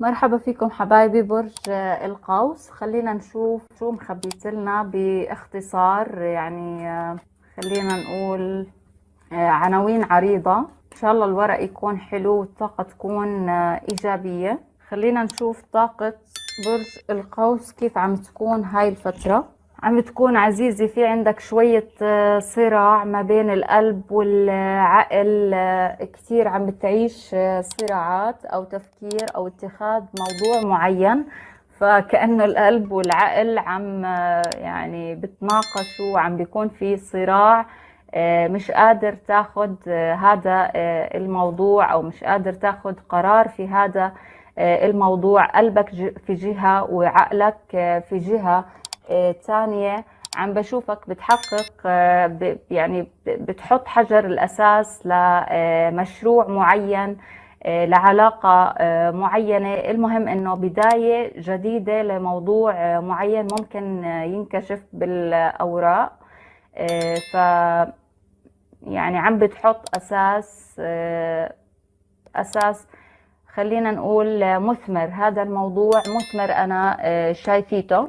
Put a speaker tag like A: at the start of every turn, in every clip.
A: مرحبا فيكم حبايبي برج القوس خلينا نشوف شو مخبيت لنا باختصار يعني خلينا نقول عناوين عريضة ان شاء الله الورق يكون حلو والطاقة تكون ايجابية خلينا نشوف طاقة برج القوس كيف عم تكون هاي الفترة عم تكون عزيزي في عندك شوية آه، صراع ما بين القلب والعقل آه، كتير عم بتعيش آه، صراعات أو تفكير أو اتخاذ موضوع معين فكأنه القلب والعقل عم يعني بتناقشوا وعم بيكون في صراع مش قادر تاخد هذا الموضوع أو مش قادر تاخد قرار في هذا الموضوع قلبك في جهة وعقلك في جهة ثانية عم بشوفك بتحقق آه، يعني بتحط حجر الأساس لمشروع آه، معين آه، لعلاقة معينة المهم أنه بداية جديدة لموضوع معين ممكن ينكشف بالأوراق ف يعني عم بتحط أساس أساس خلينا نقول مثمر هذا الموضوع مثمر أنا شايفيته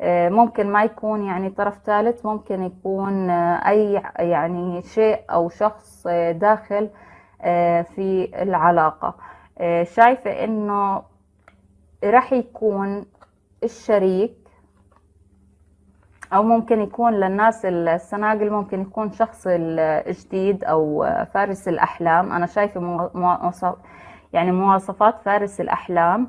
A: آه، ممكن ما يكون يعني طرف ثالث ممكن يكون آه، أي يعني شيء أو شخص آه، داخل في العلاقة شايفة إنه راح يكون الشريك أو ممكن يكون للناس السناقل ممكن يكون شخص الجديد أو فارس الأحلام أنا شايفة يعني مواصفات فارس الأحلام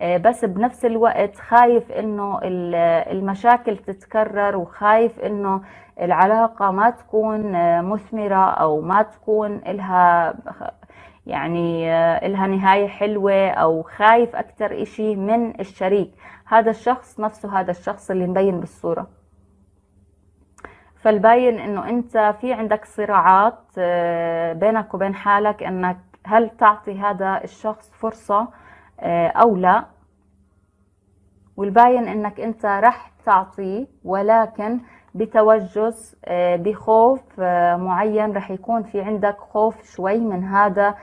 A: آه، بس بنفس الوقت خايف انه المشاكل تتكرر وخايف انه العلاقة ما تكون آه، مثمرة او ما تكون لها يعني آه، لها نهاية حلوة او خايف اكتر اشي من الشريك هذا الشخص نفسه هذا الشخص اللي مبين بالصورة فالباين انه انت في عندك صراعات بينك وبين حالك انك هل تعطي هذا الشخص فرصه آه، أو لا والباين انك انت رح تعطيه ولكن بتوجس آه، بخوف آه، معين رح يكون في عندك خوف شوي من هذا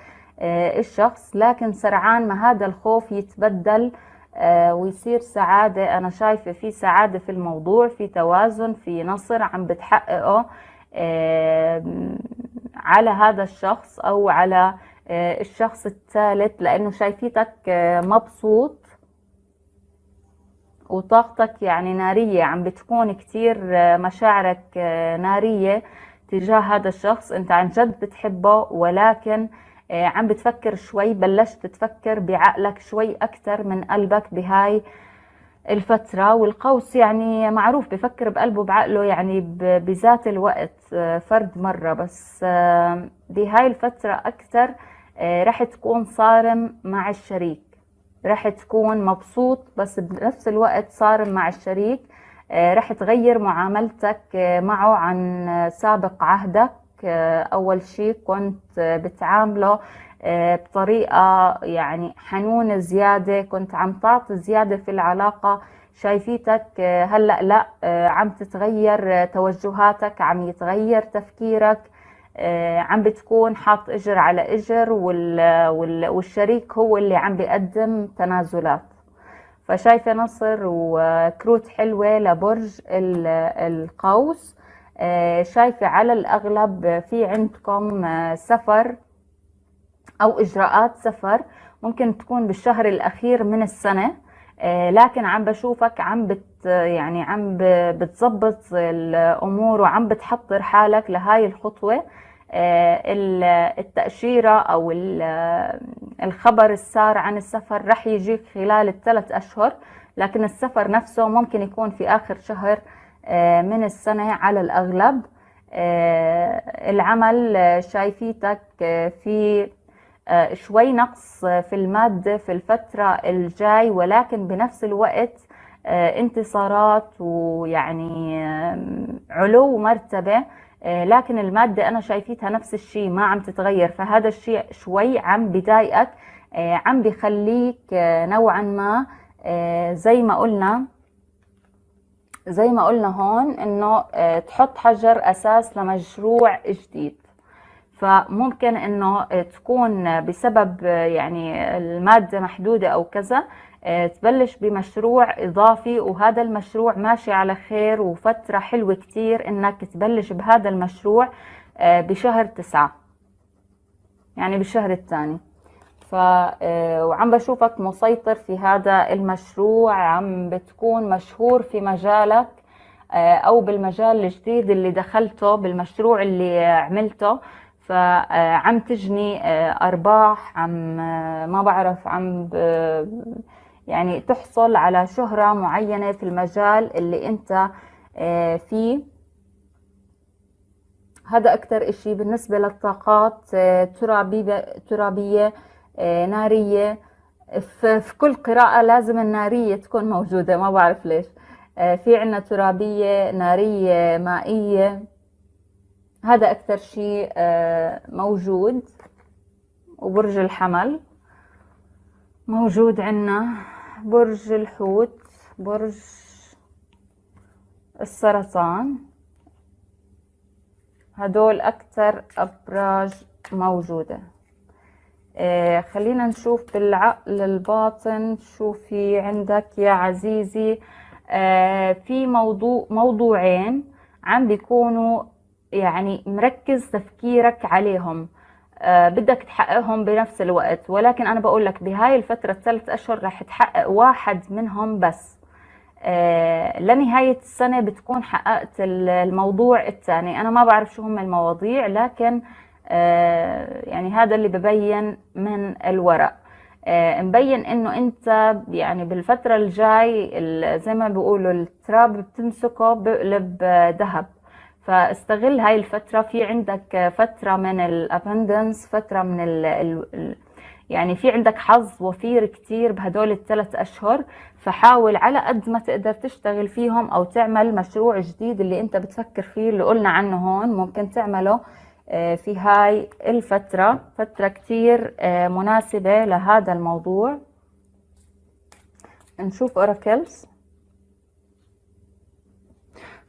A: الشخص لكن سرعان ما هذا الخوف يتبدل ويصير سعادة أنا شايفة في سعادة في الموضوع في توازن في نصر عم بتحققه على هذا الشخص أو على آه، الشخص الثالث لانه شايفيتك آه، مبسوط وطاقتك يعني نارية عم بتكون كتير آه، مشاعرك نارية تجاه هذا الشخص انت عن جد بتحبه ولكن عم بتفكر شوي بلشت تفكر بعقلك شوي أكثر من قلبك بهاي الفترة والقوس يعني معروف بفكر بقلبه بعقله يعني بذات الوقت آه، فرد مرة بس بهاي آه، الفترة أكثر آه، رح تكون صارم مع الشريك رح تكون مبسوط بس بنفس الوقت صارم مع الشريك رح تغير معاملتك معه عن سابق عهدك أول شيء كنت بتعامله آه، بطريقة يعني حنونة زيادة كنت عم تعطي زيادة في العلاقة شايفيتك آه، هلأ لا آه، عم تتغير توجهاتك عم يتغير تفكيرك عم بتكون حاط اجر على اجر والشريك هو اللي عم بيقدم تنازلات فشايفة نصر وكروت حلوة لبرج القوس شايفة على الأغلب في عندكم سفر أو إجراءات سفر ممكن تكون بالشهر الأخير من السنة آه، لكن عم بشوفك عم بت يعني عم بتظبط الامور وعم بتحضر حالك لهاي الخطوه آه، التاشيره او الخبر السار عن السفر رح يجيك خلال الثلاث اشهر لكن السفر نفسه ممكن يكون في اخر شهر آه، من السنه على الاغلب العمل شايفيتك في آه، شوي نقص في المادة في الفترة الجاي ولكن بنفس الوقت آه، انتصارات ويعني علو مرتبة آه، لكن المادة أنا شايفيتها نفس الشيء ما عم تتغير فهذا الشيء شوي عم بضايقك عم بخليك نوعا ما زي ما قلنا زي ما قلنا هون انه تحط حجر اساس لمشروع جديد فممكن انه آه، تكون بسبب آه، يعني الماده محدوده او كذا آه، تبلش بمشروع اضافي وهذا المشروع ماشي على خير وفتره حلوه كتير انك تبلش بهذا المشروع بشهر تسعة يعني بالشهر الثاني ف وعم بشوفك مسيطر في هذا المشروع عم بتكون مشهور في مجالك او بالمجال الجديد اللي دخلته بالمشروع اللي عملته فعم آه، تجني آه، ارباح عم آه، ما بعرف عم يعني تحصل على شهرة معينة في المجال اللي انت فيه هذا اكثر اشي بالنسبة للطاقات ترابية, ترابية نارية في كل قراءة لازم النارية تكون موجودة ما بعرف ليش في عنا ترابية نارية مائية هذا أكثر شيء آه، موجود وبرج الحمل موجود عنا برج الحوت برج السرطان هدول أكثر أبراج موجودة آه خلينا نشوف بالعقل الباطن شو في عندك يا عزيزي آه في موضوع موضوعين عم بيكونوا يعني مركز تفكيرك عليهم آه، بدك تحققهم بنفس الوقت ولكن أنا بقول لك بهاي الفترة الثلاث أشهر رح تحقق واحد منهم بس آه، لنهاية السنة بتكون حققت الموضوع الثاني أنا ما بعرف شو هم المواضيع لكن آه، يعني هذا اللي ببين من الورق مبين انه انت يعني بالفترة الجاي زي ما بيقولوا التراب بتمسكه بقلب ذهب فاستغل هاي الفترة في عندك فترة من الابندنس فترة من ال ال يعني في عندك حظ وفير كتير بهدول الثلاث أشهر فحاول على قد ما تقدر تشتغل فيهم أو تعمل مشروع جديد اللي أنت بتفكر فيه اللي قلنا عنه هون ممكن تعمله آه، في هاي الفترة فترة كتير آه، مناسبة لهذا الموضوع نشوف أوراكلز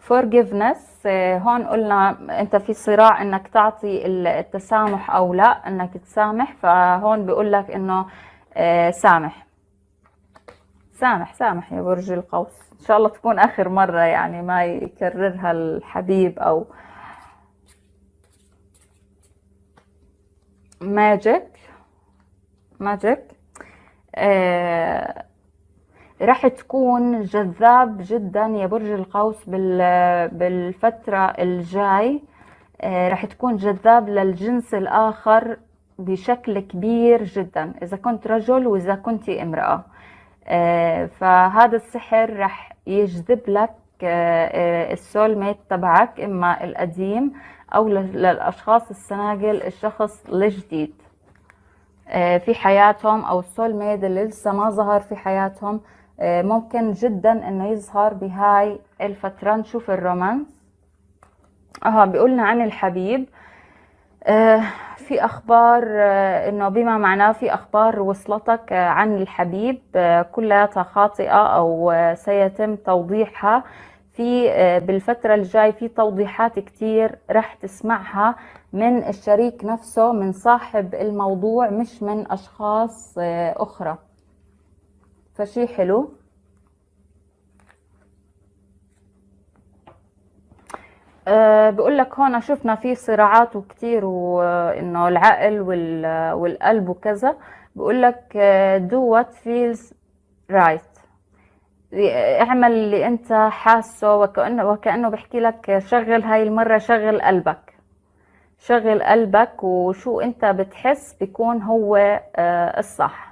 A: forgiveness آه، هون قلنا انت في صراع انك تعطي التسامح او لا انك تسامح فهون بيقول لك انه آه، سامح سامح سامح يا برج القوس ان شاء الله تكون اخر مرة يعني ما يكررها الحبيب او ماجيك ماجيك آه راح تكون جذاب جدا يا برج القوس بالفترة الجاي آه، راح تكون جذاب للجنس الآخر بشكل كبير جدا إذا كنت رجل وإذا كنت امرأة آه، فهذا السحر راح يجذب لك آه، السول ميت تبعك إما القديم أو للأشخاص السناجل الشخص الجديد في حياتهم أو السول ميد اللي لسه ما ظهر في حياتهم آه، ممكن جدا انه يظهر بهاي الفترة نشوف الرومانس اها بيقولنا عن الحبيب آه، في اخبار آه، انه بما معناه في اخبار وصلتك عن الحبيب كلها خاطئه او سيتم توضيحها في بالفتره الجاي في توضيحات كتير رح تسمعها من الشريك نفسه من صاحب الموضوع مش من اشخاص اخرى فشي حلو أه بقول لك هون شفنا في صراعات وكتير وانه آه، العقل آه، والقلب وكذا بقول لك دو وات فيلز رايت اعمل اللي انت حاسه وكأنه, وكأنه بحكي لك شغل هاي المرة شغل قلبك شغل قلبك وشو انت بتحس بيكون هو آه، الصح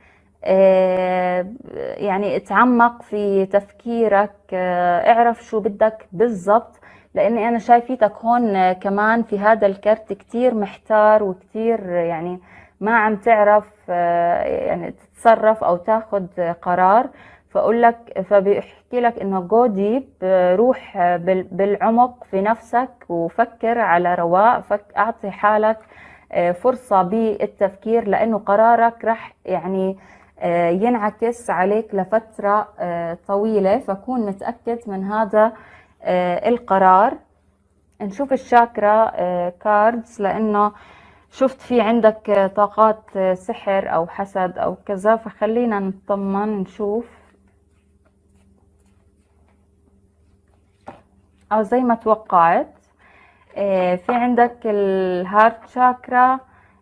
A: آه، يعني اتعمق في تفكيرك آه، اعرف شو بدك بالضبط لاني انا شايفيتك هون كمان في هذا الكرت كتير محتار وكتير يعني ما عم تعرف آه، يعني تتصرف او تاخذ قرار فاقول لك فبيحكي لك انه جو ديب روح بالعمق في نفسك وفكر على رواق فك اعطي حالك فرصه بالتفكير لانه قرارك رح يعني آه، ينعكس عليك لفترة آه، طويلة فكون متأكد من هذا آه، القرار نشوف الشاكرا كاردز لأنه شفت في عندك طاقات سحر أو حسد أو كذا فخلينا نطمن نشوف أو زي ما توقعت في عندك الهارت شاكرا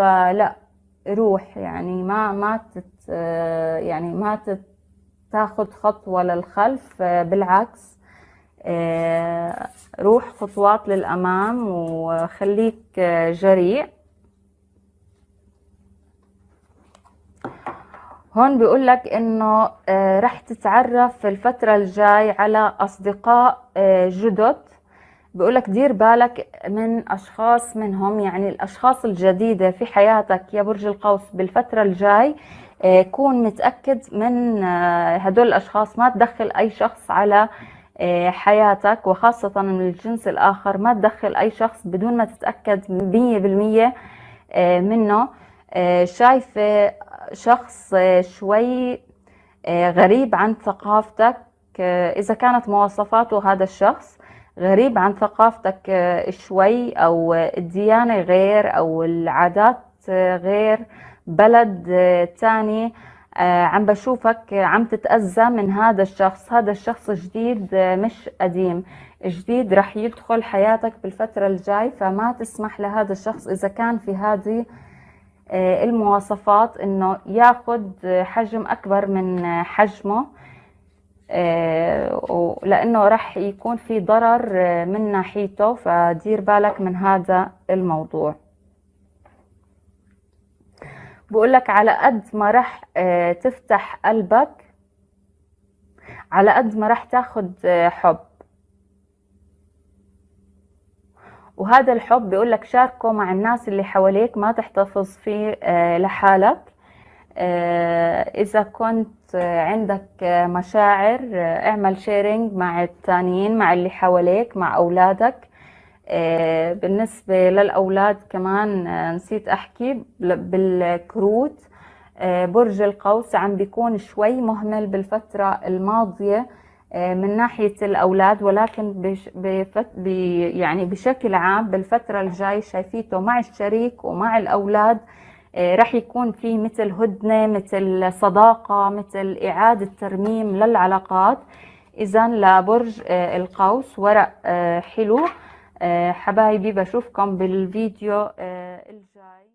A: فلا روح يعني ما ما تت يعني ما تت تاخذ خطوة للخلف بالعكس روح خطوات للأمام وخليك جريء هون بيقول لك انه رح تتعرف في الفترة الجاي على اصدقاء جدد بقولك دير بالك من أشخاص منهم يعني الأشخاص الجديدة في حياتك يا برج القوس بالفترة الجاي آه، كون متأكد من آه، هدول الأشخاص ما تدخل أي شخص على آه، حياتك وخاصة من الجنس الآخر ما تدخل أي شخص بدون ما تتأكد مية بالمية منه شايفة شخص شوي غريب عن ثقافتك إذا كانت مواصفاته هذا الشخص غريب عن ثقافتك آه، شوي او آه، الديانه غير او العادات آه، غير بلد تاني عم بشوفك عم تتأذى من هذا الشخص هذا الشخص جديد مش قديم جديد رح يدخل حياتك بالفترة الجاي فما تسمح لهذا الشخص إذا كان في هذه المواصفات إنه ياخذ حجم أكبر من حجمه آه، لانه رح يكون في ضرر آه، من ناحيته فدير بالك من هذا الموضوع بقول لك على قد ما رح آه، تفتح قلبك على قد ما رح تاخد حب وهذا الحب بيقول لك شاركه مع الناس اللي حواليك ما تحتفظ فيه لحالك آه، إذا كنت عندك مشاعر آه، اعمل شيرنج مع التانيين مع اللي حواليك مع أولادك آه، بالنسبة للأولاد كمان نسيت أحكي بالكروت برج القوس عم بيكون شوي مهمل بالفترة الماضية من ناحية الأولاد ولكن بش بفت يعني بشكل عام بالفترة الجاي شايفيته مع الشريك ومع الأولاد آه، رح يكون في مثل هدنة مثل صداقة مثل إعادة ترميم للعلاقات إذا لبرج آه، القوس ورق آه، حلو حبايبي بشوفكم بالفيديو الجاي